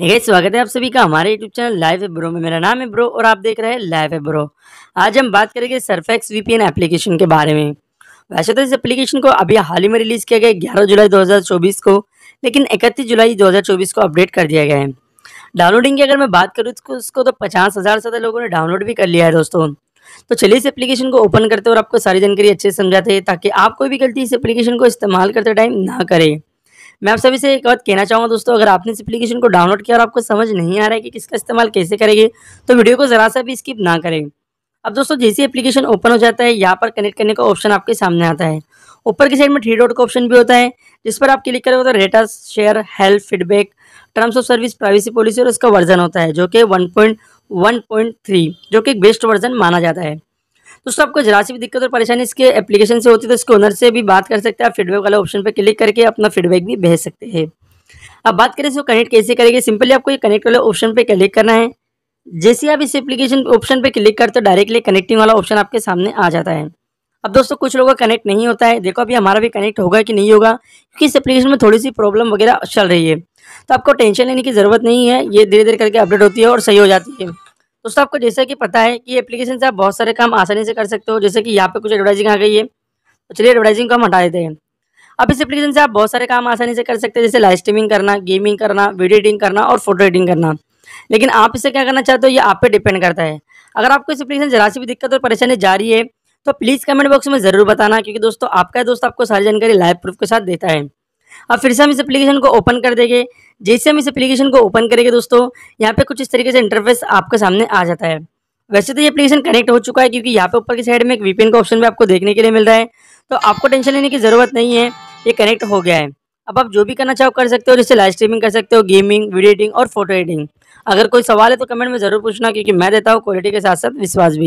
है स्वागत है आप सभी का हमारे यूट्यूब चैनल लाइव है ब्रो में मेरा नाम है ब्रो और आप देख रहे हैं लाइव है ब्रो आज हम बात करेंगे सरफेक्स वीपीएन एप्लीकेशन के बारे में वैसे तो इस एप्लीकेशन को अभी हाल ही में रिलीज़ किया गया ग्यारह जुलाई 2024 को लेकिन इकतीस जुलाई 2024 को अपडेट कर दिया गया है डाउनलोडिंग की अगर मैं बात करूँ तो उसको तो पचास हज़ार से ज़्यादा लोगों ने डाउनलोड भी कर लिया है दोस्तों तो चलिए इस एप्लीकेशन को ओपन करते और आपको सारी जानकारी अच्छे से समझाते हैं ताकि आप कोई भी गलती इस एप्लीकेशन को इस्तेमाल करते टाइम ना करें मैं आप सभी से एक बात कहना चाहूँगा दोस्तों अगर आपने इस एप्लीकेशन को डाउनलोड किया और आपको समझ नहीं आ रहा है कि किसका इस्तेमाल कैसे करेंगे तो वीडियो को ज़रा सा भी स्किप ना करें अब दोस्तों जैसे एप्लीकेशन ओपन हो जाता है यहाँ पर कनेक्ट करने का ऑप्शन आपके सामने आता है ऊपर की साइड में थ्री डॉट का ऑप्शन भी होता है जिस पर आप क्लिक करोगे तो रेटा share help feedback terms of service privacy policy और इसका वर्जन होता है जो कि वन थ्री जो कि बेस्ट वर्जन माना जाता है दोस्तों आपको जरा सी भी दिक्कत और परेशानी इसके एप्लीकेशन से होती है तो इसके ओनर से भी बात कर सकते हैं आप फीडबैक वाले ऑप्शन पर क्लिक करके अपना फीडबैक भी भेज सकते हैं अब बात करें इसको कनेक्ट कैसे करेंगे सिंपली आपको ये कनेक्ट वाले ऑप्शन पर क्लिक करना है जैसे आप इस एप्लीकेशन ऑप्शन पर क्लिक करते हो डायरेक्टली कनेक्टिंग वाला ऑप्शन आपके सामने आ जाता है अब दोस्तों कुछ लोगों का कनेक्ट नहीं होता है देखो अभी हमारा भी कनेक्ट होगा कि नहीं होगा क्योंकि इस एप्लीकेशन में थोड़ी सी प्रॉब्लम वगैरह चल रही है तो आपको टेंशन लेने की ज़रूरत नहीं है ये धीरे धीरे करके अपडेट होती है और सही हो जाती है दोस्तों आपको जैसा कि पता है कि एप्लीकेशन से आप बहुत सारे काम आसानी से कर सकते हो जैसे कि यहाँ पे कुछ एडवर्टाइजिंग आ गई है तो चलिए एडवर्टाइजिंग को हम हटा देते हैं अब इस एप्लीकेशन से आप बहुत सारे काम आसानी से कर सकते हैं जैसे लाइव स्ट्रीमिंग करना गेमिंग करना वीडियो एडिटिंग करना और फोटो एडिटिंग करना लेकिन आप इसे क्या करना चाहते हो ये आप पे डिपेंड करता है अगर आपको इस एप्लीकेशन जरा सी भी दिक्कत और परेशानी जा रही है तो प्लीज़ कमेंट बॉक्स में ज़रूर बताना क्योंकि दोस्तों आपका दोस्त आपको सारी जानकारी लाइव प्रूफ के साथ देता है अब फिर से हम इस एप्लीकेशन को ओपन कर देंगे जैसे हम इस एप्लीकेशन को ओपन करेंगे दोस्तों यहाँ पे कुछ इस तरीके से इंटरफेस आपके सामने आ जाता है वैसे तो ये एप्लीकेशन कनेक्ट हो चुका है क्योंकि यहाँ पे ऊपर की साइड में एक वीपीएन का ऑप्शन भी आपको देखने के लिए मिल रहा है तो आपको टेंशन लेने की ज़रूरत नहीं है ये कनेक्ट हो गया है अब आप जो भी करना चाहो कर सकते हो जैसे लाइव स्ट्रीमिंग कर सकते हो गेमिंग वीडियो एडिटिंग और फोटो एडिटिंग अगर कोई सवाल है तो कमेंट में ज़रूर पूछना क्योंकि मैं देता हूँ क्वालिटी के साथ साथ विश्वास भी